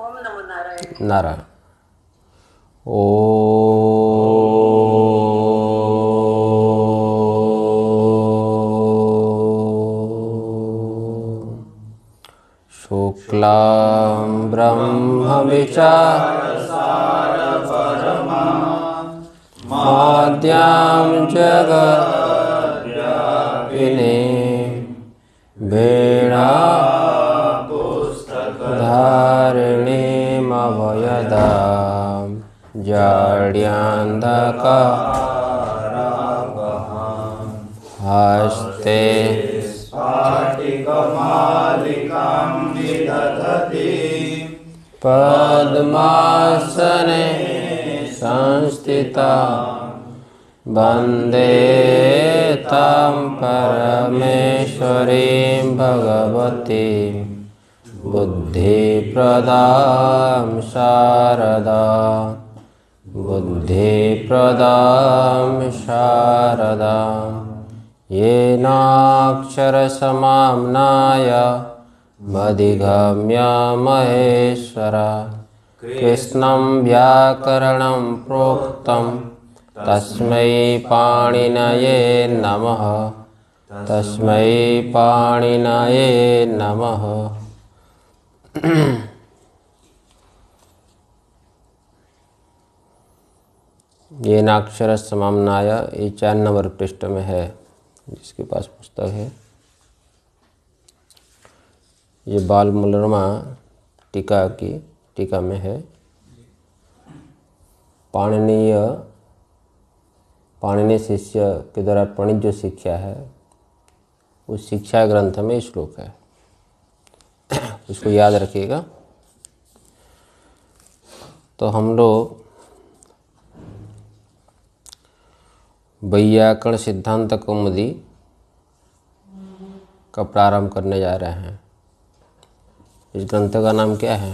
ओम नमो नारायण नारायण ओ ब्रह्म ब्रह्मविचारसारपरमा माद्यां जगद्व्यापिने वीणा धारणीमवयदा जाड्यान्धकारावहां हस्ते स्फाटिकमालिकां विदधति पद्मासने संस्थिता वन्दे तां परमेश्वरीं भगवती बुद्ध बुद्धिप्रदां शारदा बुद्धिप्रदां शारदा येनाक्षरसमाम्नाय मदिगम्य महेश्वर कृष्णं व्याकरणं प्रोक्तं तस्मै पाणिनये नमः तस्मै पाणिनये नमः ये नाक्षर समामनाया ये चार नंबर पृष्ठ में है जिसके पास पुस्तक है ये बाल मुलरमा टीका की टीका में है पाणनीय पाणनीय शिष्य के द्वारा प्रणित जो शिक्षा है उस शिक्षा ग्रंथ में श्लोक है इसको याद रखिएगा तो हम लोग वैयाकरण सिद्धांत कौमुदी का प्रारंभ करने जा रहे हैं इस ग्रंथ का नाम क्या है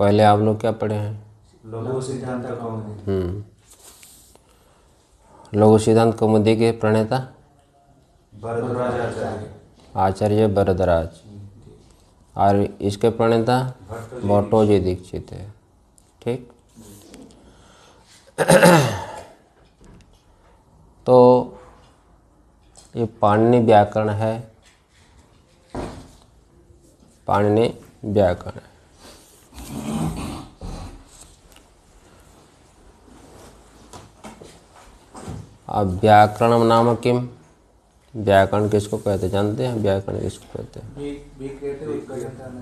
पहले आप लोग क्या पढ़े हैं लघु सिद्धांत हम्म। लघु सिद्धांत कौमुदी के प्रणेता भरद्वाज आचार्य आचार्य बरदराज और इसके प्रणेता भट्टोजी दीक्षित है ठीक तो ये पाणनी व्याकरण है पाणनी व्याकरण अब व्याकरण नाम किम व्याकरण किसको कहते हैं जानते हैं व्याकरण किसको कहते हैं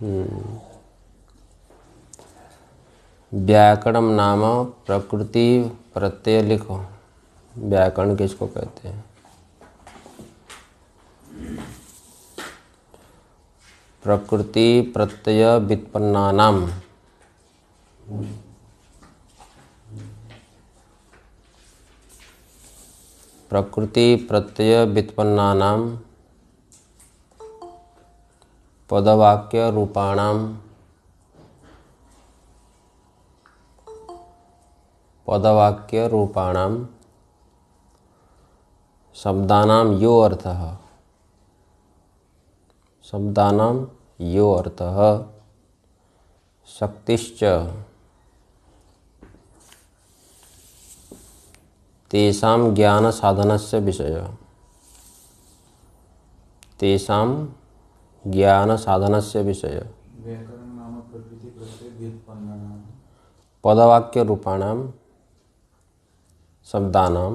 हम्म। व्याकरण नाम प्रकृति प्रत्यय लिखो व्याकरण किसको कहते हैं प्रकृति प्रत्यय व्युत्पन्ना प्रकृति प्रत्यय व्युत्पन्नानाम पदवाक्य रूपाणाम पदवाक्य रूपाणाम शब्दानाम यो अर्थ शब्दानाम यो अर्थ शक्तिश्च तेषा ज्ञान साधन से विषय तेषा ज्ञान साधन से विषय पदवाक्य पदवाक्यरूपाणां शब्दानां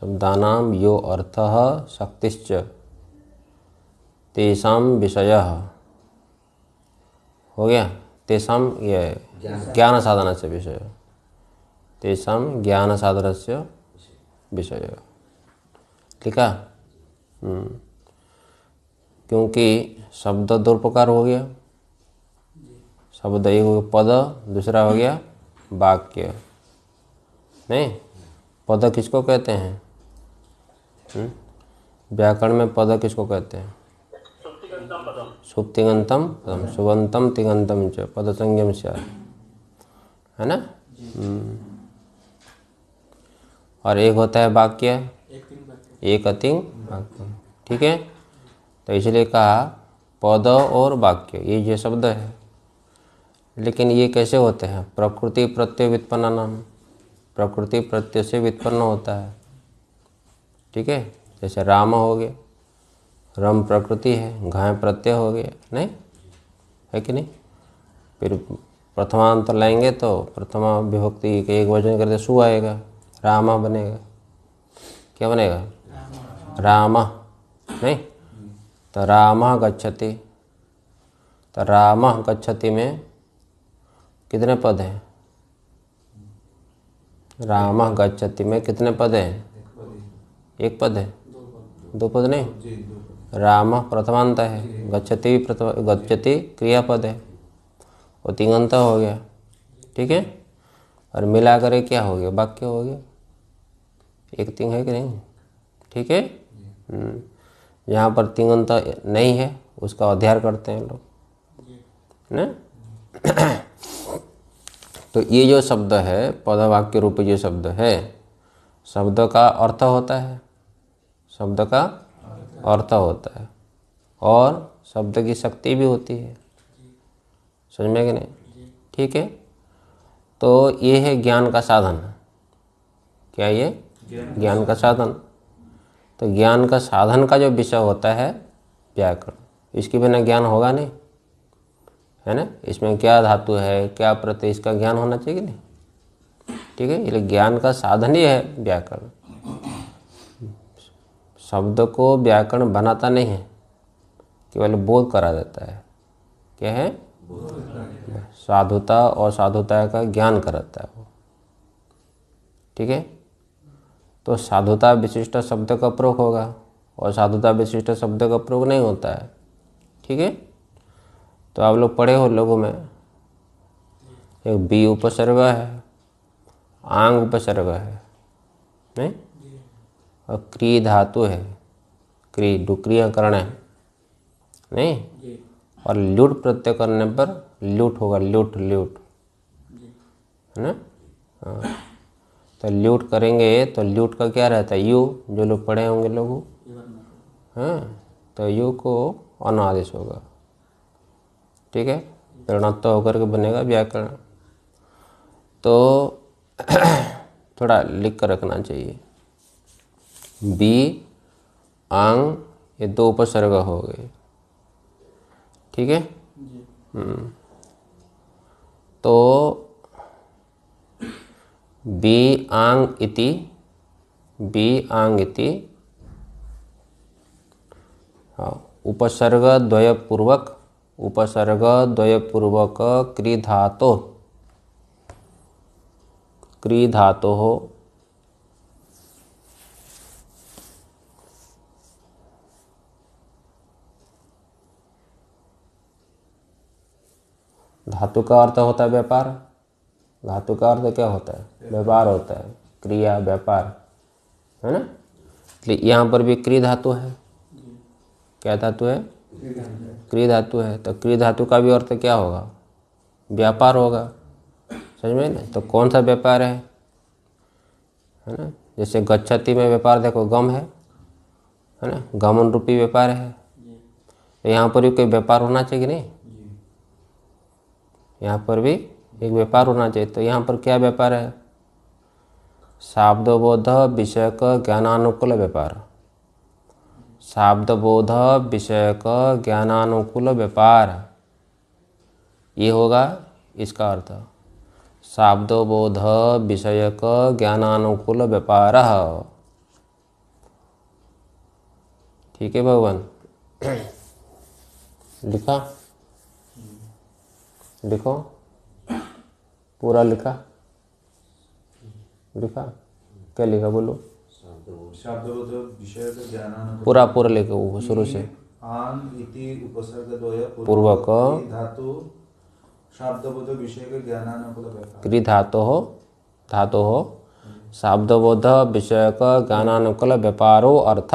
शब्दानां यो अर्थः शक्तिश्च तेषा विषय हो गया तेषा ये ज्ञान साधन से विषय है तेषा ज्ञान साधन से विषय ठीक है हम्म। क्योंकि शब्द दो प्रकार हो गया शब्द एक हो गया पद दूसरा हो गया वाक्य नहीं पद किसको कहते हैं हम्म। व्याकरण में पद किसको कहते हैं सुप्तिगंतम पदम सुबंतम तिगंतम च पद संज्ञम से है ना हम्म। और एक होता है वाक्य एक अतिंग वाक्य ठीक है तो इसलिए कहा पौधा और वाक्य ये ये शब्द है लेकिन ये कैसे होते हैं प्रकृति प्रत्यय व्युत्पन्न नाम प्रकृति प्रत्यय से व्युत्पन्न होता है ठीक है जैसे राम हो गए रम प्रकृति है घाय प्रत्यय हो गया नहीं है कि नहीं फिर प्रथमांत लाएंगे तो प्रथमा विभक्ति एक वजन करते सु आएगा रामा बनेगा क्या बनेगा रामा नहीं तो राम गच्छति तो राम गच्छति में कितने पद हैं राम गच्छति में कितने पद हैं एक पद है दो पद नहीं राम प्रथमांत है गच्छति गच्छति क्रियापद है और तिंगंत हो गया ठीक है और मिला करे क्या हो गया वाक्य हो गया एक तिंग है कि नहीं ठीक है जहाँ हम्म। पर तिंगंत तो नहीं है उसका अध्ययन करते हैं लोग तो ये जो शब्द है पदवाक्य रूप जो शब्द है शब्द का अर्थ होता है शब्द का अर्थ होता है और शब्द की शक्ति भी होती है समझ में कि नहीं ठीक है तो ये है ज्ञान का साधन क्या ये ज्ञान का साधन तो ज्ञान का साधन का जो विषय होता है व्याकरण इसके बिना ज्ञान होगा नहीं है ना इसमें क्या धातु है क्या प्रति इसका ज्ञान होना चाहिए नहीं ठीक है इसलिए ज्ञान का साधन ही है व्याकरण शब्द को व्याकरण बनाता नहीं है केवल बोध करा देता है क्या है साधुता और साधुता का ज्ञान कराता है वो ठीक है तो साधुता विशिष्ट शब्द का प्रयोग होगा और साधुता विशिष्ट शब्द का प्रयोग नहीं होता है ठीक है तो आप लोग पढ़े हो लोगों में एक बी उपसर्ग है आंग उपसर्ग है नहीं और क्री धातु है क्री डुक्रियाकरण है नहीं और लूट प्रत्यय करने पर लूट होगा लूट लूट है ना हाँ। तो ल्यूट करेंगे तो ल्यूट का क्या रहता है यू जो लोग पढ़े होंगे लोग हाँ तो यू को अन आदेश होगा ठीक है तो होकर के बनेगा व्याकरण तो थोड़ा लिख कर रखना चाहिए बी आंग ये दो उपसर्ग हो गए ठीक है हम्म। तो बी आंग इति बी आंग इति हाँ, उपसर्ग द्वयपूर्वक उपसर्ग द्वयपूर्वक क्रीधातो क्रीधातो हो धातु का अर्थ होता है व्यापार धातु का अर्थ क्या होता है व्यापार होता है क्रिया व्यापार है ना इसलिए यहाँ पर भी क्री धातु है क्या धातु है क्री धातु है तो क्री धातु का भी अर्थ क्या होगा व्यापार होगा समझ में ना तो कौन सा व्यापार है है ना जैसे गच्छती में व्यापार देखो गम है है ना गमन रूपी व्यापार है यहाँ पर भी कोई व्यापार होना चाहिए नहीं यहाँ पर भी एक व्यापार होना चाहिए तो यहाँ पर क्या व्यापार है शाब्दबोध विषय का ज्ञानानुकूल व्यापार शाब्दबोध विषय का ज्ञानानुकूल व्यापार ये होगा इसका अर्थ शाब्दबोध विषय का ज्ञानानुकूल व्यापार ठीक है भगवान लिखा हम्म। लिखो पूरा लिखा लिखा क्या लिखा बोलो पूरा पूरा लिखा शुरू से पूर्वक क्री धातो हो धातु हो शब्दबोध का ज्ञानानुकूल व्यापारो अर्थ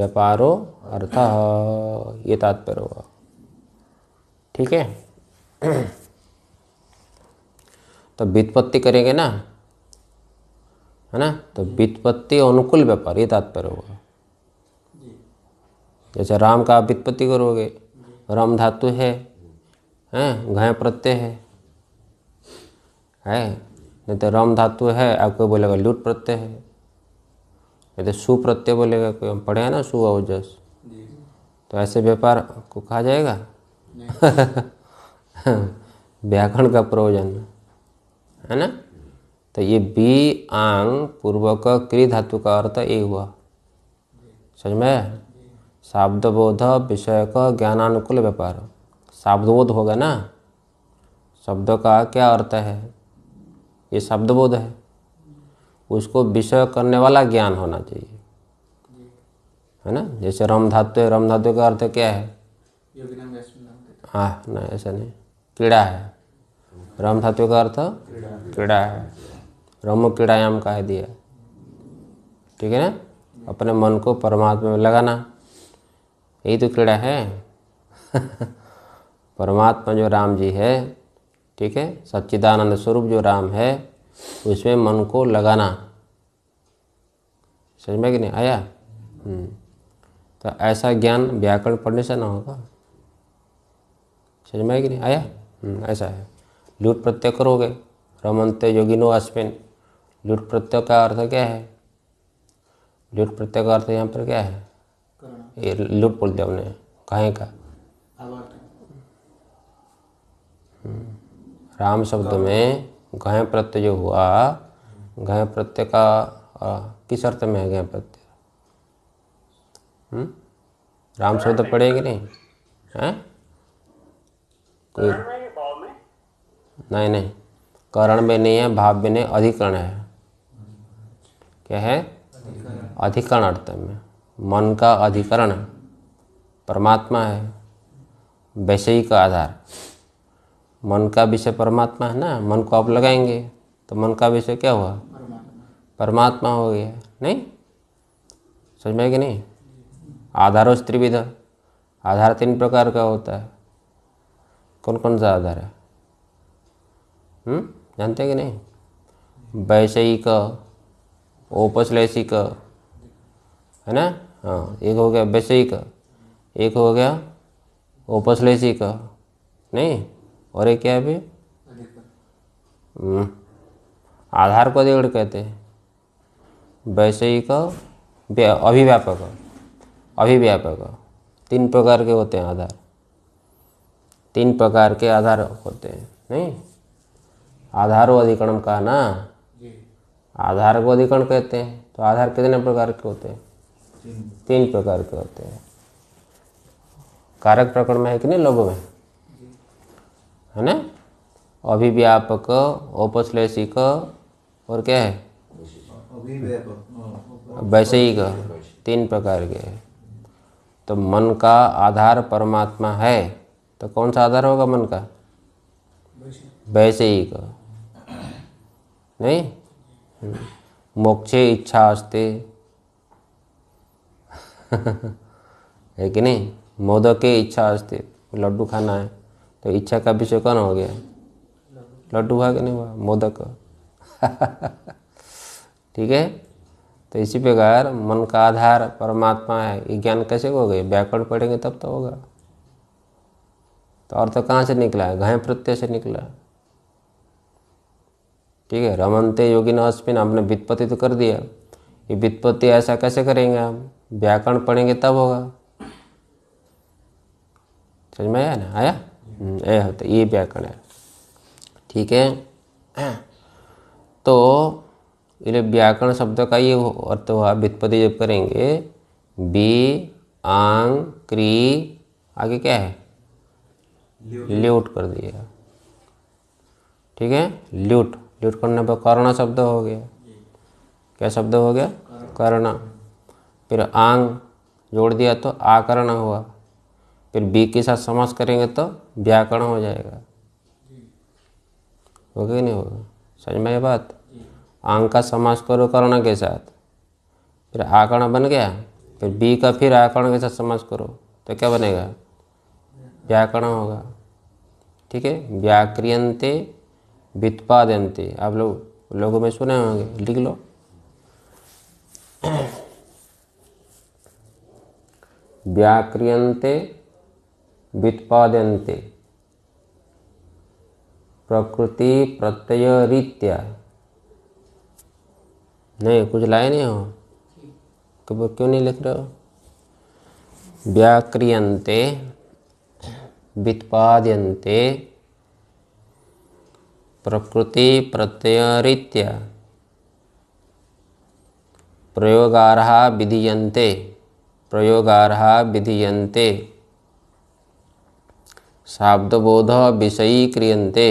व्यापारो अर्थ ये तात्पर्य हुआ ठीक है तो वित्पत्ति करेंगे ना है ना तो वित्पत्ति अनुकूल व्यापार ये तात्पर्य होगा जैसे राम का आप वित्पत्ति करोगे राम धातु है हैं घय प्रत्यय है है नहीं तो राम धातु है आपको बोलेगा लूट प्रत्यय है नहीं तो सुप्रत्यय बोलेगा कोई हम पढ़े हैं ना सु और जस तो ऐसे व्यापार को कहा जाएगा व्याकरण का प्रयोजन है है ना तो ये बी आंग पूर्वक क्री धातु का अर्थ ए हुआ समझ में शाब्दबोध विषय का ज्ञानानुकूल व्यापार शाब्दबोध होगा ना शब्द का क्या अर्थ है ये शब्दबोध है उसको विषय करने वाला ज्ञान होना चाहिए है ना जैसे रम धातु है रम धातु का अर्थ क्या है हाँ ना ऐसा नहीं कीड़ा है रम धातु का अर्थ क्रीड़ा है रम क्रीड़ायाम का दिया ठीक है ना अपने मन को परमात्मा में लगाना यही तो क्रीड़ा है परमात्मा जो राम जी है ठीक है सच्चिदानंद स्वरूप जो राम है उसमें मन को लगाना समझ में कि नहीं आया हम्म। तो ऐसा ज्ञान व्याकरण पढ़ने से ना होगा समझ में कि नहीं आया हम्म, ऐसा है लूट प्रत्यय करोगे रमनते योगिनो अश्विन लुट प्रत्यय का अर्थ क्या है लुट प्रत्यय का अर्थ यहाँ पर क्या है ये लुट बोलते हमने कहें का हम्म। राम शब्द में घय प्रत्यय जो हुआ घय प्रत्यय का आ, किस अर्थ में है घय प्रत्यय हम्म? राम शब्द पढ़ेंगे नहीं है कोई नहीं नहीं करण में नहीं है भाव में नहीं अधिकरण है क्या है अधिकरण अर्थ में मन का अधिकरण परमात्मा है वैसे ही का आधार मन का विषय परमात्मा है ना मन को आप लगाएंगे तो मन का विषय क्या हुआ परमात्मा हो गया नहीं समझ में कि नहीं आधारों त्रिविध आधार तीन प्रकार का होता है कौन कौन सा आधार है हुँ? हम्म? जानते हैं कि नहीं वैषयिक ओपश्लेषिक है ना हाँ एक हो गया वैषयिक एक हो गया ओपश्लेषिक नहीं और एक क्या अभी हम्म, आधार को अधिकरण कहते हैं वैषयिक अभिव्यापक अभिव्यापक तीन प्रकार के होते हैं आधार तीन प्रकार के आधार होते हैं नहीं आधारो अधिकरण का ना आधार को अधिकरण कहते हैं तो आधार कितने प्रकार के होते हैं तीन प्रकार के होते हैं कारक प्रकरण में है कि नहीं लोगों में है ना अभिव्यापक औपश्लेषिक और क्या है वैसे ही का तीन प्रकार के है तो मन का आधार परमात्मा है तो कौन सा आधार होगा मन का वैसे ही का नहीं मोक्षे इच्छा अस्ते है कि नहीं के इच्छा अस्ते लड्डू खाना है तो इच्छा का विषय कौन हो गया लड्डू हुआ कि नहीं हुआ मोदक ठीक है तो इसी प्रकार मन का आधार परमात्मा है ये ज्ञान कैसे हो गए बैकवर्ड पढ़ेंगे तब तो होगा तो और तो कहाँ से निकला है घाय प्रत्यय से निकला है ठीक है रमनते योगी अश्विन हमने वित्पत्ति तो कर दिया ये वित्पत्ति ऐसा कैसे करेंगे हम व्याकरण पढ़ेंगे तब होगा समझ में आया ना आया हम्म, होता ये व्याकरण है ठीक है तो ये व्याकरण शब्द का ये अर्थ हुआ वित्पत्ति जब करेंगे बी आंग क्री आगे क्या है ल्यूट कर दिया ठीक है ल्यूट झूठ करने पर कर्ण शब्द हो गया क्या शब्द हो गया कर्ण फिर आंग जोड़ दिया तो आकरण हुआ फिर बी के साथ समास करेंगे तो व्याकरण हो जाएगा होगा गया नहीं होगा समझ में बात आंग का समास करो कर्ण के साथ फिर आकरण बन गया फिर बी का फिर आकरण के साथ समास करो तो क्या बनेगा व्याकरण होगा ठीक है व्याक्रियंते वित्पादयंती आप लोग लोगों में सुने होंगे लिख लो व्याक्रियंते वित्पादयंते प्रकृति प्रत्यय रीत्या नहीं कुछ लाए नहीं हो कब क्यों नहीं लिख रहे हो व्याक्रियंते वित्पादयंते प्रकृति प्रत्यय रीत्या प्रयोगारह विधीयते प्रयोगारह विधीयते शाब्दबोध विषयी क्रियंते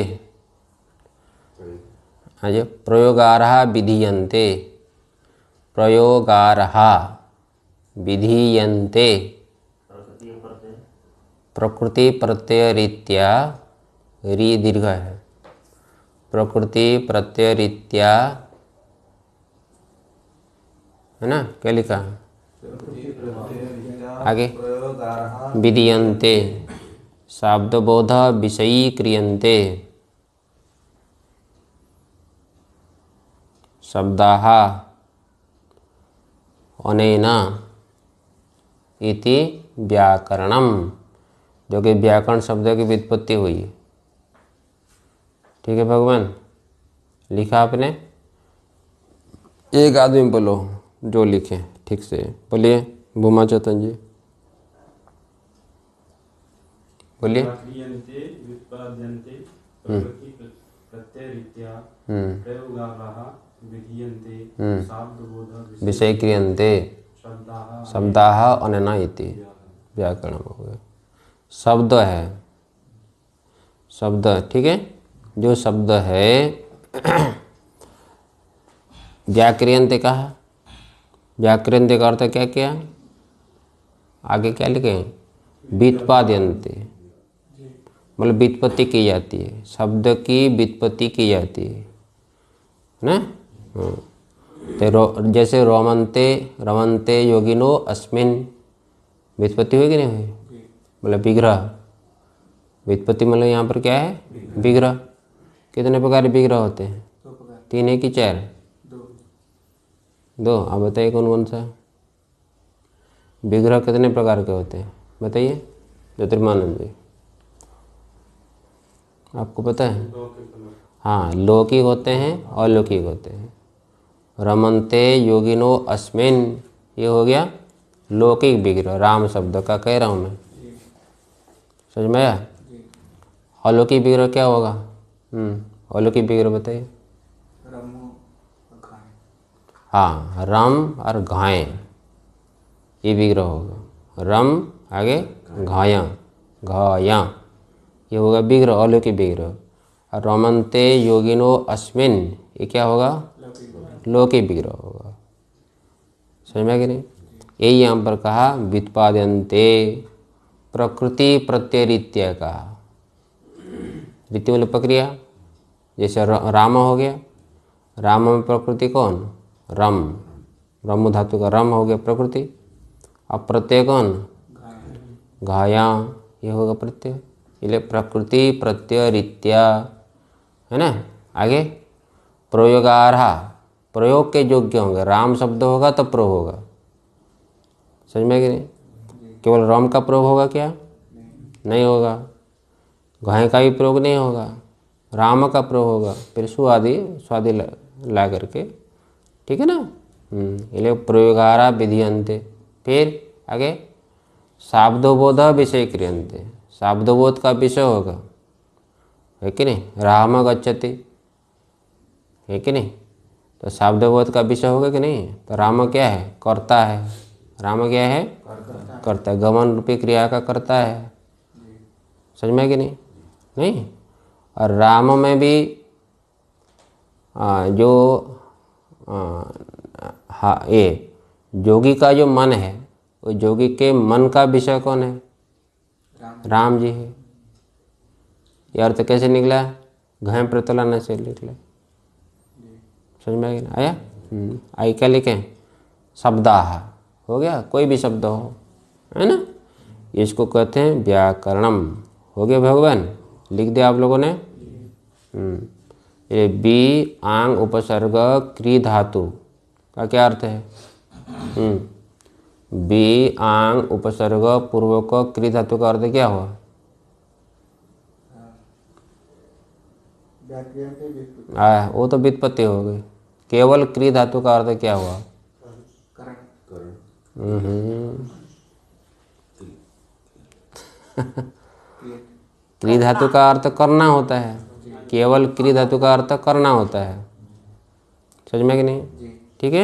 आज प्रयोगारः विधीयन्ते प्रयोगारः विधीयन्ते प्रकृति प्रत्यय रीत्या री दीर्घ है प्रकृति रीत्या है ना क्या लिखा आगे विधीयते शाब्दबोध विषयी क्रियन्ते शब्द अनेन इति व्याकरणम जो कि व्याकरण शब्द की व्युत्पत्ति हुई ठीक है भगवान लिखा आपने एक आदमी बोलो जो लिखे ठीक से बोलिए भूमा चौतन जी बोलिए विषय क्रियंते शब्द अनना इति व्याकरण हो गया शब्द है शब्द ठीक है जो शब्द है व्याक्रियंत कहा व्याक्रियंत का अर्थ क्या किया आगे क्या लिखे हैं मतलब वित्पत्ति की जाती है शब्द की वित्पत्ति की जाती है ना हाँ। तो रो, जैसे रोमनते रमनते योगिनो अस्मिन वित्पत्ति हुई कि नहीं हुई मतलब विग्रह वित्पत्ति मतलब यहाँ पर क्या है विग्रह कितने प्रकार विग्रह होते हैं तीन है कि चार दो आप बताइए कौन कौन सा विग्रह कितने प्रकार के होते हैं बताइए ज्योतिर्मानंद जी आपको पता है हाँ लौकिक होते हैं और होते हैं रमनते योगिनो अस्मिन ये हो गया लौकिक विग्रह राम शब्द का कह रहा हूँ मैं समझ में आया अलौकिक विग्रह क्या होगा हम्म। और विग्रह की बिगड़ बताइए हाँ रम और घाय ये विग्रह होगा रम आगे घाया घाया ये होगा विग्रह अलौकिक की और रमनते योगिनो अश्विन ये क्या होगा लौकिक विग्रह होगा समझ में कि नहीं यही यहाँ पर कहा व्युत्पादनते प्रकृति प्रत्यय प्रत्यरित्य कहा वित्तीय मतलब प्रक्रिया जैसे राम हो गया राम में प्रकृति कौन रम रम धातु का रम हो गया प्रकृति अब प्रत्यय कौन घाया ये होगा प्रत्यय इसलिए प्रकृति प्रत्यय रित्या है ना आगे प्रयोगारहा प्रयोग के योग्य होंगे राम शब्द होगा तो प्रो होगा समझ में कि नहीं केवल राम का प्रयोग होगा क्या नहीं होगा घाय का भी प्रयोग नहीं होगा राम का प्रयोग होगा फिर सुदि स्वादि ला, करके ठीक है ना हम्म, इसलिए प्रयोगारा विधि अंत फिर आगे शाब्दोबोध विषय क्रियंत शाब्दोबोध का विषय होगा है कि नहीं राम गच्छति है कि नहीं तो शाब्दोबोध का विषय होगा कि नहीं तो राम क्या है करता है राम क्या है करता है गमन रूपी क्रिया का करता है समझ में कि नहीं नहीं और राम में भी जो हा, ये जोगी का जो मन है वो जोगी के मन का विषय कौन है राम, जी है ये अर्थ कैसे निकला घय न से निकला समझ में आएगा आया हम्म। आई क्या लिखे शब्दाह हो गया कोई भी शब्द हो है ना इसको कहते हैं व्याकरणम हो गया भगवान लिख दिया आप लोगों ने हम्म। ये बी आंग उपसर्ग क्री धातु का क्या अर्थ है हम्म। बी आंग उपसर्ग पूर्वक क्री धातु का अर्थ क्या हुआ आ, वो तो वित्पत्ति हो गई केवल क्री धातु का अर्थ क्या हुआ हम्म क्री धातु का अर्थ करना होता है केवल क्री धातु का अर्थ करना होता है समझ में कि नहीं ठीक है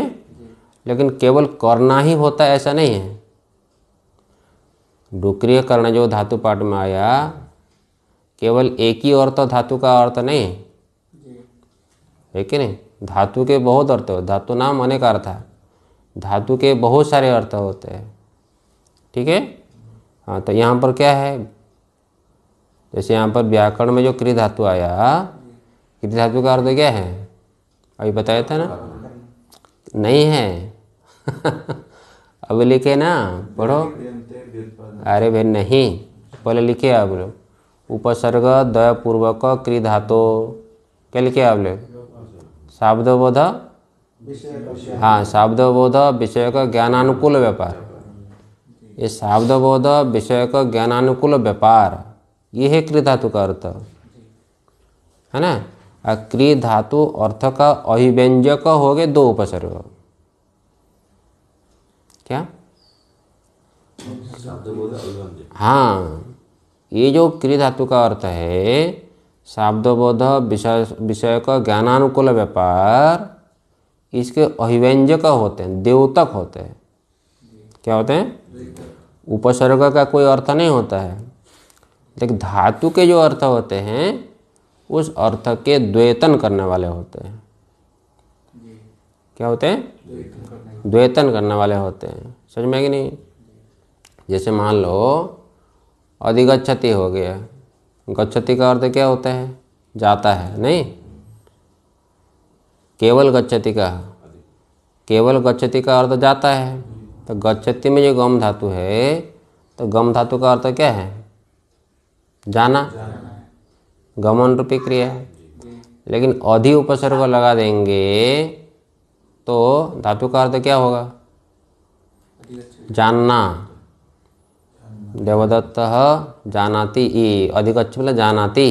लेकिन केवल करना ही होता है ऐसा नहीं है डुक्रिय कर्ण जो धातु पाठ में आया केवल एक ही अर्थ तो धातु का अर्थ नहीं है है कि नहीं धातु के बहुत अर्थ होते धातु नाम अनेक अर्थ है धातु के बहुत सारे अर्थ होते हैं ठीक है हाँ तो यहाँ पर क्या है जैसे यहाँ पर व्याकरण में जो क्री धातु आया क्री धातु का अर्थ क्या है अभी बताया था ना नहीं है अब लिखे ना पढ़ो अरे भाई नहीं पहले लिखे आप लोग उपसर्ग दयापूर्वक क्री धातु क्या लिखे आप लोग बोध हाँ शाब्द बोध विषय का ज्ञानानुकूल व्यापार ये बोध विषय का ज्ञानानुकूल व्यापार ये है क्री धातु का अर्थ है ना क्री धातु अर्थ का अभिव्यंजक हो गए दो उपसर्ग क्या हाँ ये जो क्री धातु का अर्थ है शाब्दबोध विषय विषय का ज्ञानानुकूल व्यापार इसके अभिव्यंजक होते हैं देवतक होते हैं क्या होते हैं उपसर्ग का कोई अर्थ नहीं होता है लेकिन धातु के जो अर्थ होते हैं उस अर्थ के द्वेतन करने वाले होते हैं क्या होते हैं द्वेतन करने वाले होते हैं समझ में कि नहीं जैसे मान लो अधिगछति हो गया गच्छति का अर्थ क्या होता है जाता है नहीं केवल गच्छति का केवल गच्छति का अर्थ जाता है तो गच्छति में जो गम धातु है तो गम धातु का अर्थ क्या है जाना गमन रूपी क्रिया है लेकिन अधि उपसर्ग लगा देंगे तो धातु का अर्थ क्या होगा जानना देवदत्त जानाती ई अधिगच्छ मतलब जानाती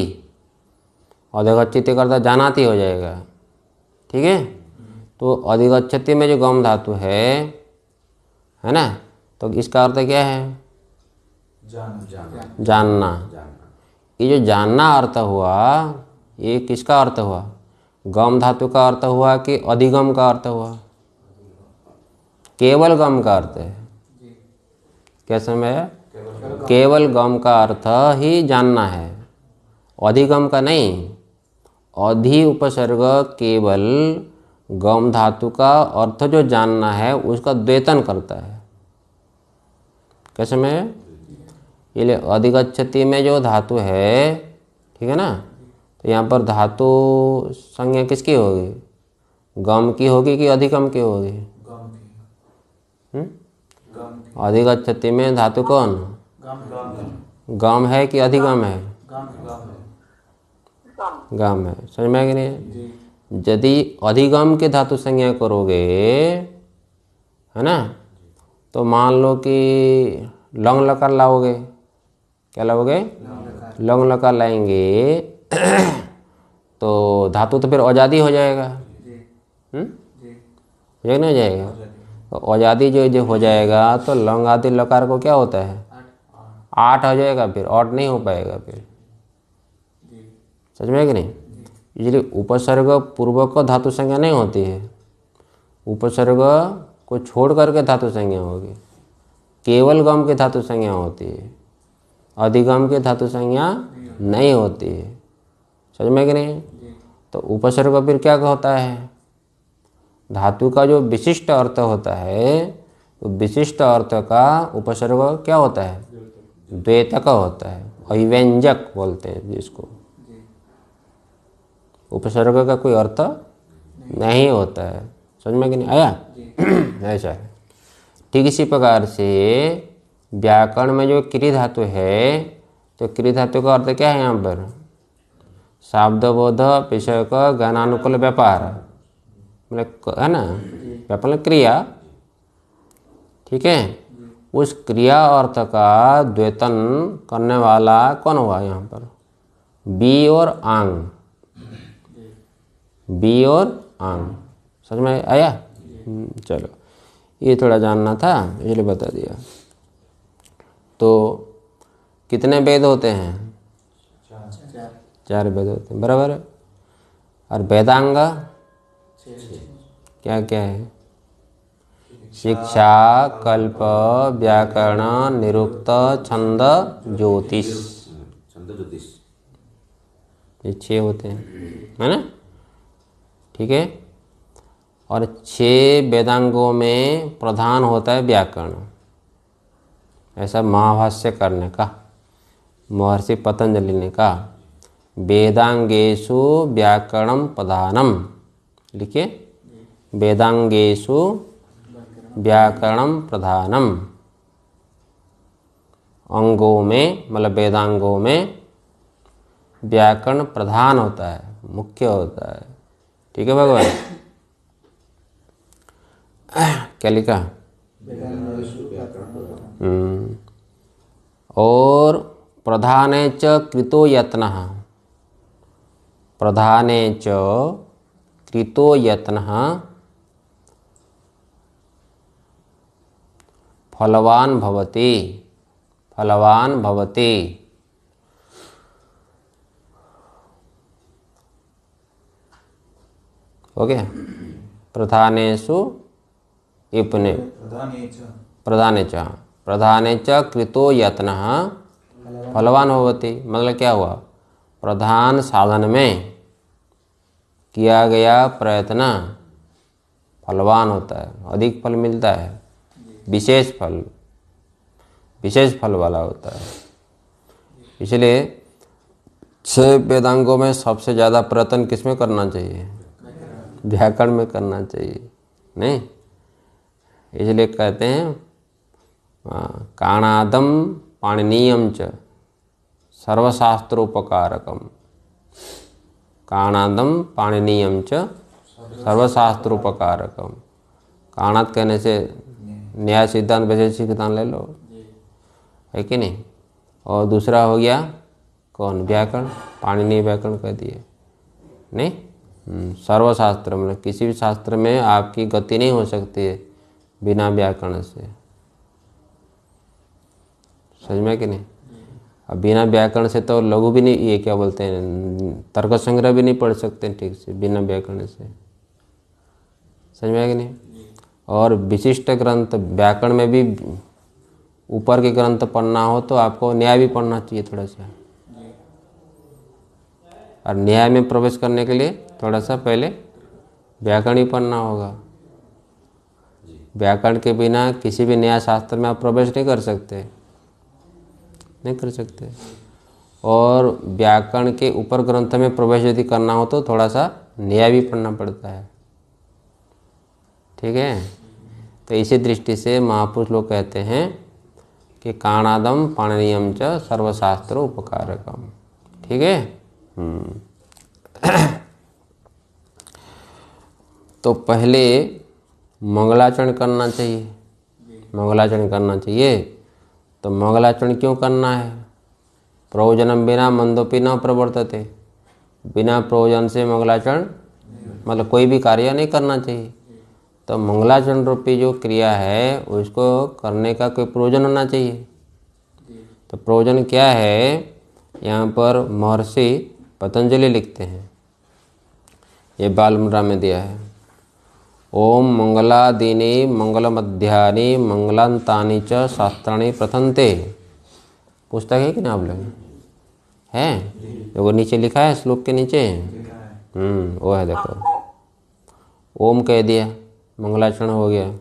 अधिगच्छित करता जानाती हो जाएगा ठीक है तो अधिगच्छति में जो गम धातु है है ना तो इसका अर्थ क्या है जानना जानना ये जो जानना अर्थ हुआ ये किसका अर्थ हुआ गम धातु का अर्थ हुआ कि अधिगम का अर्थ हुआ केवल गम का अर्थ है क्या समझ केवल गम का अर्थ ही जानना है अधिगम का नहीं अधि उपसर्ग केवल गम धातु का अर्थ जो जानना है उसका द्वेतन करता है कैसे में ये ले अधिगछति में जो धातु है ठीक है ना तो यहाँ पर धातु संज्ञा किसकी होगी गम की होगी कि अधिकम की होगी हम्म? अधिगछति में धातु कौन गम है कि अधिगम है गम है समझ में आ नहीं यदि अधिगम के धातु संज्ञा करोगे है ना तो मान लो कि लंग लकर लाओगे क्या लाओगे लौंग लका लाएंगे तो धातु तो फिर आज़ादी हो जाएगा हम्म? हो जाएगा नहीं हो जाएगा तो आज़ादी जो जो हो जाएगा तो लौंग आदि लकार को क्या होता है आठ हो जाएगा फिर आठ नहीं हो पाएगा फिर समझ में कि नहीं इसलिए उपसर्ग पूर्वक धातु संज्ञा नहीं होती है उपसर्ग को छोड़ करके धातु संज्ञा होगी केवल गम की धातु संज्ञा होती है अधिगम की धातु संज्ञा नहीं होती है समझ में कि नहीं तो उपसर्ग फिर क्या होता है धातु का जो विशिष्ट अर्थ होता है तो विशिष्ट अर्थ का उपसर्ग क्या होता है द्वेतक होता है अभिव्यंजक बोलते हैं जिसको उपसर्ग का कोई अर्थ नहीं होता है समझ में कि नहीं आया ऐसा है ठीक इसी प्रकार से व्याकरण में जो क्री धातु है तो क्री धातु का अर्थ क्या है यहाँ पर बोध विषय का ज्ञानानुकूल व्यापार मतलब है ना व्यापार क्रिया ठीक है उस क्रिया अर्थ का द्वेतन करने वाला कौन हुआ यहाँ पर बी और आंग बी और आंग समझ में आया चलो ये थोड़ा जानना था इसलिए बता दिया तो कितने वेद होते हैं चार, वेद होते हैं बराबर और वेदांग क्या क्या है शिक्षा कल्प व्याकरण निरुक्त छंद ज्योतिष छंद ज्योतिष ये छः होते हैं है ना ठीक है और छह वेदांगों में प्रधान होता है व्याकरण ऐसा महाभाष्य करने का महर्षि पतंजलि ने कहा वेदांगेशु व्याकरण प्रधानम लिखिए वेदांगेशु व्याकरण प्रधानम अंगों में मतलब वेदांगों में व्याकरण प्रधान होता है मुख्य होता है ठीक है भगवान क्या लिखा हम्म। और प्रधान च कृतो यत्न प्रधान च कृतो यत्न फलवान भवते फलवान भवते ओके प्रधानेशु इपने प्रधान प्रधान प्रधान च कृतो यत्न फलवान होती मतलब क्या हुआ प्रधान साधन में किया गया प्रयत्न फलवान होता है अधिक फल मिलता है विशेष फल विशेष फल वाला होता है इसलिए छह वेदांगों में सबसे ज़्यादा प्रयत्न किस में करना चाहिए व्याकरण में करना चाहिए नहीं इसलिए कहते हैं काणादम पाणनीयम च सर्वशास्त्रोपकारकम काणादम पाणनीयम च सर्वशास्त्रोपकारकम काणाद कहने से न्याय सिद्धांत वैसे सिद्धांत ले लो है कि नहीं और दूसरा हो गया कौन व्याकरण पाणनीय व्याकरण कह दिए नहीं हम्म, सर्वशास्त्र मतलब किसी भी शास्त्र में आपकी गति नहीं हो सकती है बिना व्याकरण से समझ में कि नहीं अब बिना व्याकरण से तो लघु भी नहीं ये क्या बोलते हैं तर्क संग्रह भी नहीं पढ़ सकते ठीक से बिना व्याकरण से समझ में कि नहीं और विशिष्ट ग्रंथ व्याकरण में भी ऊपर के ग्रंथ पढ़ना हो तो आपको न्याय भी पढ़ना चाहिए थोड़ा सा और न्याय में प्रवेश करने के लिए थोड़ा सा पहले व्याकरण ही पढ़ना होगा व्याकरण के बिना किसी भी न्याय शास्त्र में आप प्रवेश नहीं कर सकते नहीं कर सकते और व्याकरण के ऊपर ग्रंथ में प्रवेश यदि करना हो तो थोड़ा सा न्याय भी पढ़ना पड़ता है ठीक है तो इसी दृष्टि से महापुरुष लोग कहते हैं कि काणादम पाणनीयम च सर्वशास्त्र उपकारकम ठीक है हम्म। तो पहले मंगलाचरण करना चाहिए मंगलाचरण करना चाहिए तो मंगलाचरण क्यों करना है प्रयोजन बिना मंदोपी न प्रवर्तते बिना प्रयोजन से मंगलाचरण मतलब कोई भी कार्य नहीं करना चाहिए तो मंगलाचरण रूपी जो क्रिया है उसको करने का कोई प्रयोजन होना चाहिए तो प्रयोजन क्या है यहाँ पर महर्षि पतंजलि लिखते हैं ये बालमुरा में दिया है ओम मंगलादीने मंगल मंगलांतानि च शास्त्राणी प्रथंते पुस्तक है कि ना आप लोग है वो नीचे लिखा है श्लोक के नीचे हम्म, वो है देखो ओम कह दिया मंगलाचरण हो गया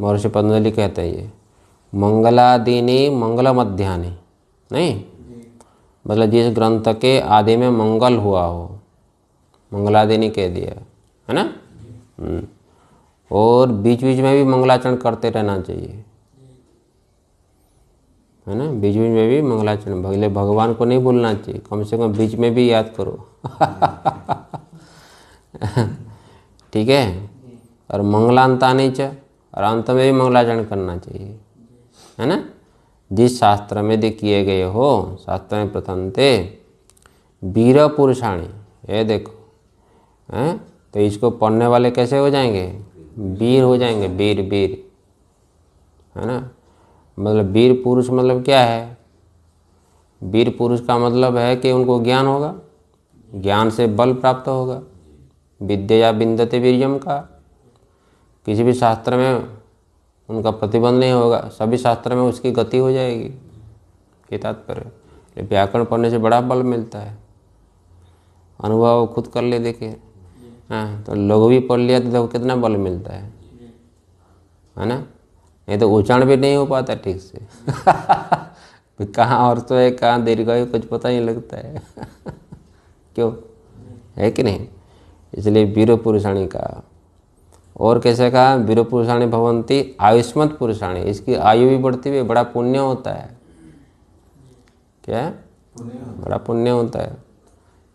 महर्षि पतंजलि कहते हैं ये मंगलादीने मंगल अध्याने नहीं मतलब जिस ग्रंथ के आदि में मंगल हुआ हो मंगलादिनी कह दिया है ना हम्म। और बीच बीच में भी मंगलाचरण करते रहना चाहिए है ना बीच बीच में भी मंगलाचरण भगले भगवान को नहीं भूलना चाहिए कम से कम बीच में भी याद करो ठीक है और नहीं चाह और अंत में भी मंगलाचरण करना चाहिए है ना जिस शास्त्र में दे किए गए हो शास्त्र में प्रथम थे वीर पुरुषाणी ये देखो है तो इसको पढ़ने वाले कैसे हो जाएंगे वीर हो जाएंगे वीर वीर है ना मतलब वीर पुरुष मतलब क्या है वीर पुरुष का मतलब है कि उनको ज्ञान होगा ज्ञान से बल प्राप्त होगा विद्या या बिंदते वीरियम का किसी भी शास्त्र में उनका प्रतिबंध नहीं होगा सभी शास्त्र में उसकी गति हो जाएगी ये तात्पर्य व्याकरण पढ़ने से बड़ा बल मिलता है अनुभव खुद कर ले देखे हाँ तो लोग भी पढ़ लिया तो देखो कितना बल मिलता है है ना नहीं तो उच्चारण भी नहीं हो पाता ठीक से कहाँ और तो है कहाँ दीर्घ है कुछ पता नहीं लगता है क्यों है कि नहीं इसलिए वीर पुरुषाणी का और कैसे कहा वीर पुरुषाणी भवंती आयुष्मत पुरुषाणी इसकी आयु भी बढ़ती हुई बड़ा पुण्य होता है क्या बड़ा पुण्य होता है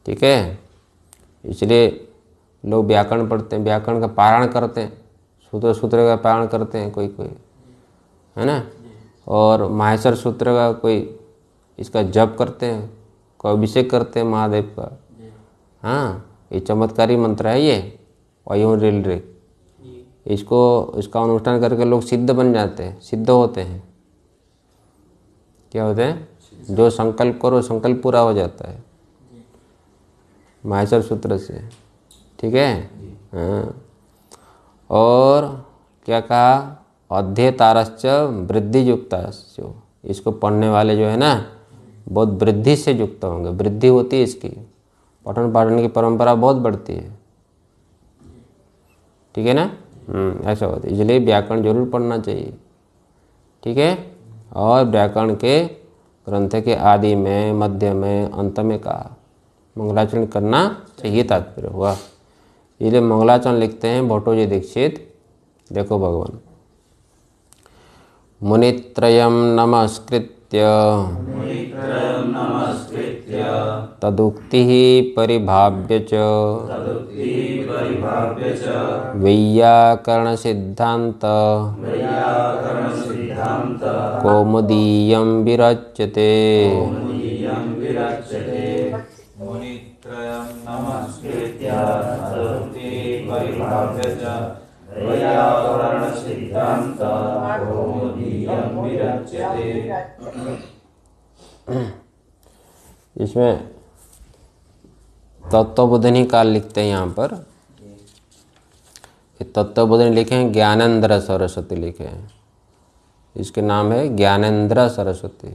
ठीक है इसलिए लोग व्याकरण पढ़ते हैं व्याकरण का पारायण करते हैं सूत्र सूत्र का पारायण करते हैं कोई कोई है ना और माहेश्वर सूत्र का कोई इसका जप करते हैं कोई अभिषेक करते हैं महादेव का हाँ ये चमत्कारी मंत्र है ये वायु रेल रे इसको इसका अनुष्ठान करके लोग सिद्ध बन जाते हैं सिद्ध होते हैं क्या होते हैं जो संकल्प करो संकल्प पूरा हो जाता है माहेश्वर सूत्र से ठीक है हाँ। और क्या कहा अध्यय तारस्य वृद्धि युक्त जो इसको पढ़ने वाले जो है ना बहुत वृद्धि से युक्त होंगे वृद्धि होती है इसकी पठन पाठन की परंपरा बहुत बढ़ती है ठीक है ना हम्म, ऐसा होता है इसलिए व्याकरण जरूर पढ़ना चाहिए ठीक है और व्याकरण के ग्रंथ के आदि में मध्य में अंत में कहा मंगलाचरण करना चाहिए तात्पर्य हुआ इसलिए मंगलाचरण लिखते हैं भट्टोजी दीक्षित देखो भगवान मुनित्रयं नमस्कृत्य तदुक्ति परिभाव्य च सिद्धांत कौमुदीयं विरच्यते इसमें तत्वबोधनी काल लिखते हैं यहाँ पर तत्वबोधनी लिखे हैं ज्ञानेन्द्र सरस्वती लिखे हैं इसके नाम है ज्ञानेन्द्र सरस्वती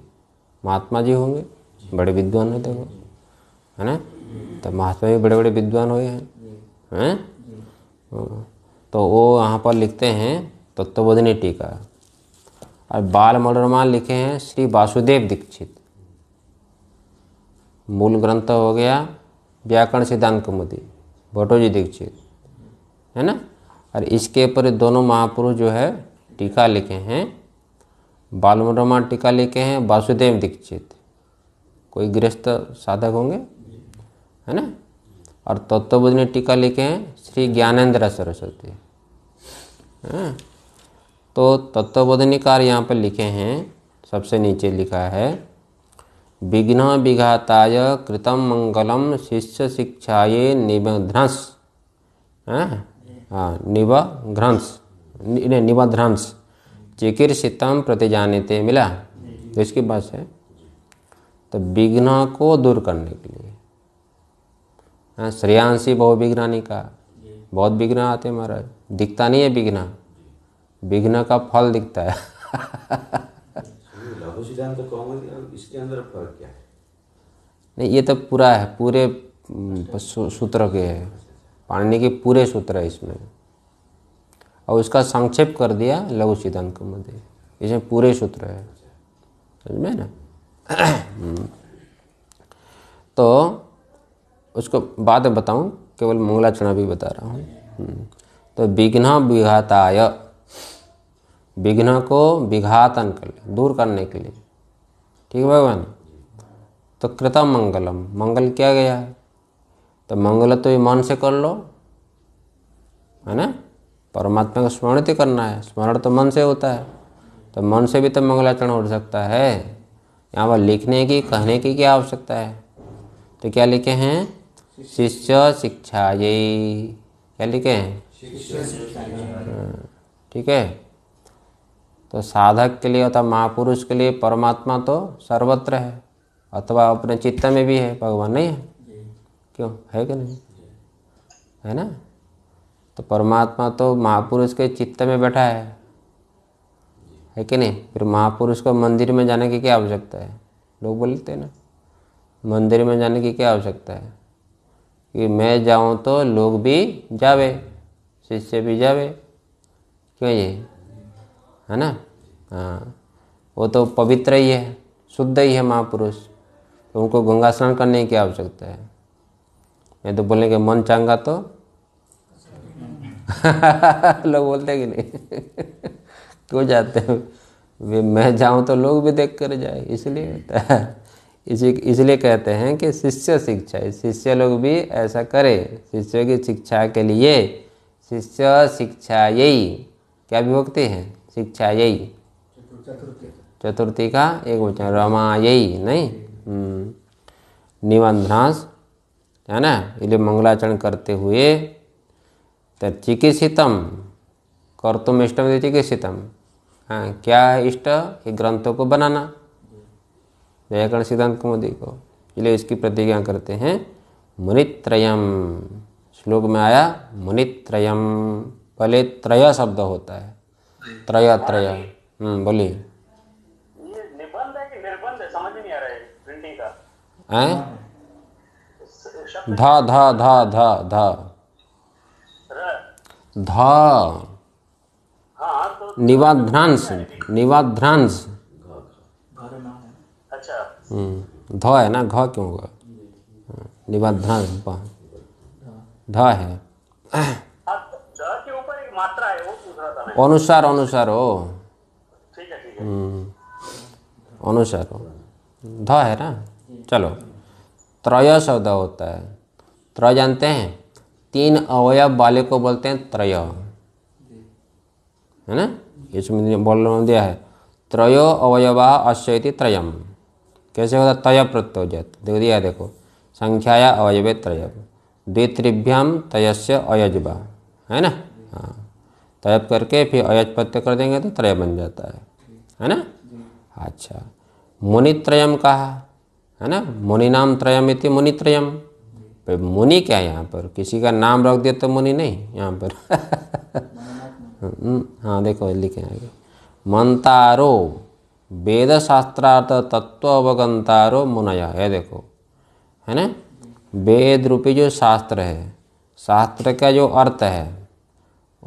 महात्मा जी होंगे बड़े विद्वान है देखो है ना तो महात्मा भी बड़े बड़े विद्वान हुए हैं हैं तो वो यहाँ पर लिखते हैं तत्वबोधनी टीका और बाल मनोरमा लिखे हैं श्री वासुदेव दीक्षित मूल ग्रंथ हो गया व्याकरण सिद्धांत कुमुदी भटोजी दीक्षित है ना और इसके ऊपर दोनों महापुरुष जो है टीका लिखे हैं बाल मनोरमा टीका लिखे हैं वासुदेव दीक्षित कोई गृहस्थ साधक होंगे है ना और तत्वबोधनी टीका लिखे हैं श्री ज्ञानेन्द्र सरस्वती है? हाँ? तो तत्वबोधनिकार यहाँ पर लिखे हैं सबसे नीचे लिखा है विघ्न विघाताय कृतम मंगलम शिष्य शिक्षाए निबध्रंस हाँ निबध्रंश हाँ, निबध्रंस चिकित्सितम प्रति जानते मिला तो इसकी बात है तो विघ्न को दूर करने के लिए हाँ श्रेयांशी बहु विघ्नानी का बहुत विघ्न आते हैं महाराज दिखता नहीं है विघ्न विघ्न का फल दिखता है नहीं ये तो पूरा है पूरे सूत्र के है पाणनी के पूरे सूत्र है इसमें और उसका संक्षेप कर दिया लघु सिद्धांत मध्य इसमें पूरे सूत्र है समझ में ना तो उसको बाद में बताऊँ केवल मंगलाचरण भी बता रहा हूँ हम्म। तो विघ्न विघाताय विघ्न को विघातन कर ले दूर करने के लिए ठीक है भगवान तो कृतम मंगलम मंगल क्या गया है तो मंगल तो ये मन से कर लो है ना परमात्मा का स्मरण तो करना है स्मरण तो मन से होता है तो मन से भी तो मंगलाचरण हो सकता है यहाँ पर लिखने की कहने की क्या आवश्यकता है तो क्या लिखे हैं शिष्य शिक्षा ये क्या लिखे हैं हाँ, ठीक है तो साधक के लिए अथवा महापुरुष के लिए परमात्मा तो सर्वत्र है अथवा अपने चित्त में भी है भगवान नहीं है क्यों है कि नहीं है ना तो परमात्मा तो महापुरुष के चित्त में बैठा है है कि नहीं फिर महापुरुष को मंदिर में जाने की क्या आवश्यकता है लोग बोलते हैं ना मंदिर में जाने की क्या आवश्यकता है कि मैं जाऊँ तो लोग भी जावे शिष्य भी जावे क्यों ये है ना हाँ वो तो पवित्र ही है शुद्ध ही है महापुरुष तो उनको गंगा स्नान करने की आवश्यकता है ये तो बोलेंगे मन चांगा तो लोग बोलते कि नहीं क्यों जाते हैं मैं जाऊँ तो लोग भी देख कर जाए इसलिए होता है इसी इसलिए कहते हैं कि शिष्य शिक्षा शिष्य लोग भी ऐसा करें शिष्य की शिक्षा के लिए शिष्य शिक्षा यही क्या विभक्ति है शिक्षा यही चतुर्थी का एक वचन रमा यही नहीं हम्म। निबंधनाश है ना इसलिए मंगलाचरण करते हुए चिकित्सितम तुम इष्टम चिकित्सितम हाँ क्या है इष्ट ये ग्रंथों को बनाना व्याकरण सिद्धांत को को इसलिए इसकी प्रतिज्ञा करते हैं मुनित्रयम श्लोक में आया मुनित्रयम पहले त्रय शब्द होता है त्रय त्रय हम्म, बोलिए धा धा धा धा धा धा निवाध्यांश हाँ, तो निवाध्यांश हम्म। ध है ना घ क्यों होगा निबंधना ध है अनुसार अनुसार हो हम्म। अनुसार हो ध है ना चलो त्रय शब्द होता है त्रय जानते हैं तीन अवयव वाले को बोलते हैं त्रय है ना इसमें बोल दिया है त्रयो अवयवा अश्यति त्रयम कैसे होता तय प्रत्यय हो जाता देखो दिया देखो संख्याया अवयवे त्रय द्वित्रिभ्याम तयस्य अयजबा है ना हाँ तयप करके फिर अयज प्रत्यय कर देंगे तो त्रय बन जाता है है ना अच्छा मुनित्रयम कहा है ना मुनि नाम त्रयम इति मुनित्रयम मुनि क्या है यहाँ पर किसी का नाम रख दिया तो मुनि नहीं यहाँ पर हाँ देखो लिखे आगे मंतारो वेद शास्त्रार्थ तत्व अवगंतारो मुनय है देखो है ना वेद रूपी जो शास्त्र है शास्त्र का जो अर्थ है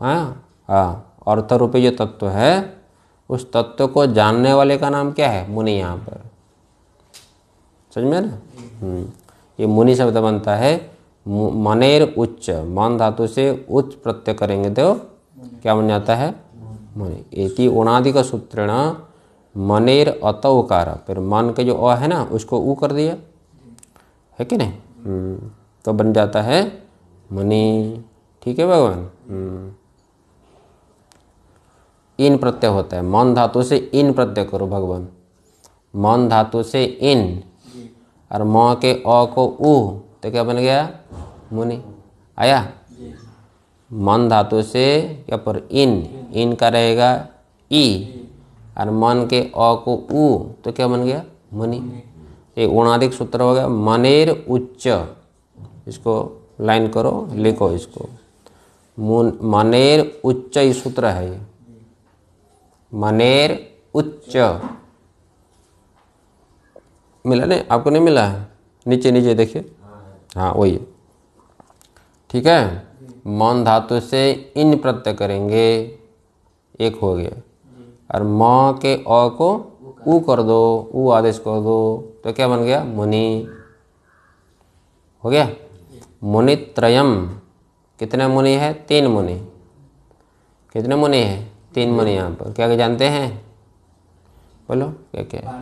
हाँ, हाँ अर्थ रूपी जो तत्व है उस तत्व को जानने वाले का नाम क्या है मुनि यहाँ पर समझ में ना हम्म। ये मुनि शब्द बनता है मनेर उच्च मन धातु से उच्च प्रत्यय करेंगे तो क्या बन जाता है मुनि एक ही उणादि का सूत्रण मनेर अत उकारा फिर मन के जो अ है ना उसको ऊ कर दिया है कि नहीं हम्म, तो बन जाता है मनी ठीक है भगवान हम्म। इन प्रत्यय होता है मन धातु से इन प्रत्यय करो भगवान मन धातु से इन और म के अ को उ तो क्या बन गया मुनि आया मन धातु से क्या पर इन इन का रहेगा ई और मन के अ को उ तो क्या बन गया मनी ये उणाधिक सूत्र हो गया मनेर उच्च इसको लाइन करो लिखो इसको मनेर उच्च ये सूत्र है ये मनेर उच्च मिला नहीं आपको नहीं मिला है नीचे नीचे देखिए हाँ वही ठीक है मन धातु से इन प्रत्यय करेंगे एक हो गया और म के अ को ऊ कर दो ऊ आदेश कर दो तो क्या बन गया मुनि हो गया मुनि त्रयम कितने मुनि है तीन मुनि कितने मुनि है तीन मुनि यहाँ पर क्या क्या जानते हैं बोलो क्या क्या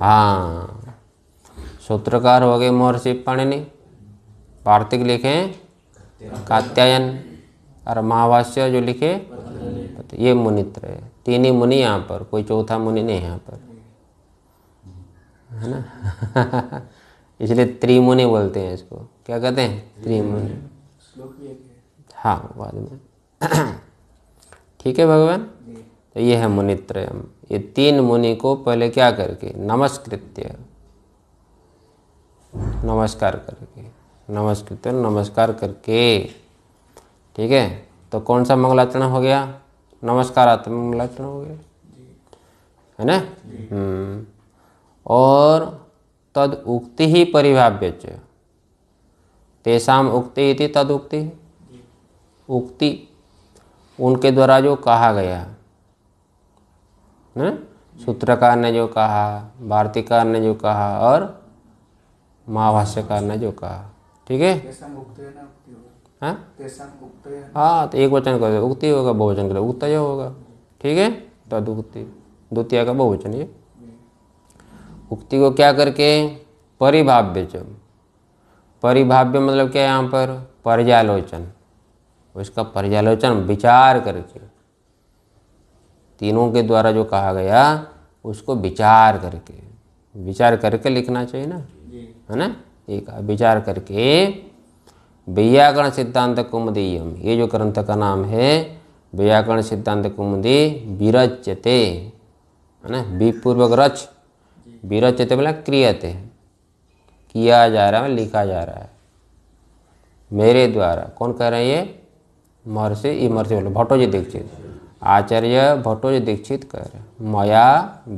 हाँ सूत्रकार हो गए महर्षि पाणिनि वार्तिक लिखे कात्यायन और महावास्य जो लिखे पता ये मुनित्र है तीन ही मुनि यहाँ पर कोई चौथा मुनि नहीं यहाँ पर है ना इसलिए त्रिमुनि बोलते हैं इसको क्या कहते हैं त्रिमुनि हाँ बाद में ठीक है भगवान तो ये है मुनित्र ये तीन मुनि को पहले क्या करके नमस्कृत्य नमस्कार करके नमस्कृत नमस्कार करके ठीक है तो कौन सा मंगलाचरण हो गया नमस्कारात्मक मंगलाचरण हो गया है ना हम्म। और तद उक्ति ही परिभाव्य तेसाम उक्ति थी तद उक्ति उक्ति उनके द्वारा जो कहा गया है सूत्रकार ने जो कहा भारतीकार ने जो कहा और महाभाष्यकार ने जो कहा ठीक है हाँ? तो, हाँ तो एक वचन कर उगती होगा बहुवचन कर उगता उक्तय होगा ठीक है तद तदुक्ति द्वितीय का बहुवचन ये उक्ति को क्या करके परिभाव्य जब परिभाव्य मतलब क्या है यहाँ पर पर्यालोचन उसका पर्यालोचन विचार करके तीनों के द्वारा जो कहा गया उसको विचार करके विचार करके लिखना चाहिए ना है ना एक विचार करके व्याकरण सिद्धांत कुमुदीयम ये जो ग्रंथ का नाम है व्याकरण सिद्धांत कुमुदी विरच्यते है ना विपूर्वक रच विरच्यते बोला क्रियते किया जा रहा है लिखा जा रहा है मेरे द्वारा कौन कह रहे हैं ये महर्षि ये महर्षि बोले जी दीक्षित आचार्य जी दीक्षित कह रहे मया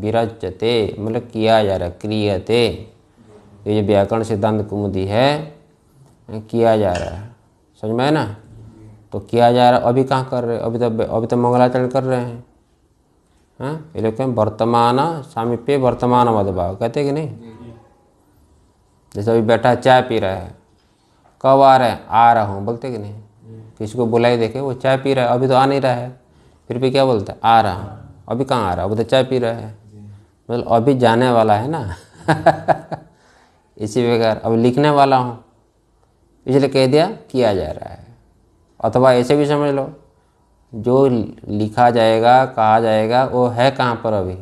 विरचते मतलब किया जा रहा क्रियते ये जो व्याकरण सिद्धांत कुमुदी है किया जा रहा है समझ में ना तो किया जा रहा अभी कहाँ कर रहे अभी तो अभी तो मंगलाचरण कर रहे हैं हाँ? ये लोग कहें वर्तमान सामीप्य वर्तमान मदभाव कहते कि नहीं जैसे अभी बैठा चाय पी रहा है कब आ रहे हैं आ रहा हूँ बोलते कि नहीं किसी को बुलाई देखे वो चाय पी रहा है अभी तो आ नहीं रहा है फिर भी क्या बोलते आ रहा हूँ अभी कहाँ आ रहा है अभी तो चाय पी रहा है मतलब अभी जाने वाला है ना इसी प्रकार अब लिखने वाला हूँ इसलिए कह दिया किया जा रहा है अथवा ऐसे भी समझ लो जो लिखा जाएगा कहा जाएगा वो है कहाँ पर अभी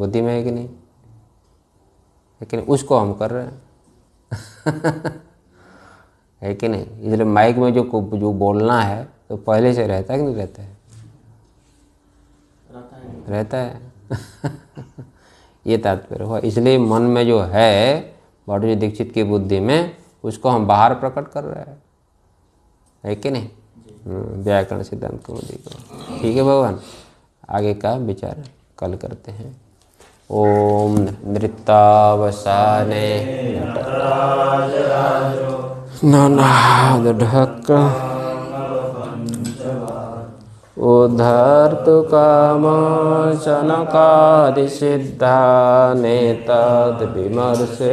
बुद्धि में है कि नहीं लेकिन उसको हम कर रहे हैं है कि नहीं इसलिए माइक में जो जो बोलना है तो पहले से रहता है कि नहीं रहता है रहता है, रहता है। ये तात्पर्य हुआ इसलिए मन में जो है बॉडी दीक्षित की बुद्धि में उसको हम बाहर प्रकट कर रहे हैं है कि नहीं हम्म, व्याकरण सिद्धांत कौमुदी को ठीक है भगवान आगे का विचार कल करते हैं ओम नृत्तावसाने ननादक उद्धर्तु कामशनकादिसिद्धाने तद्विमर्शे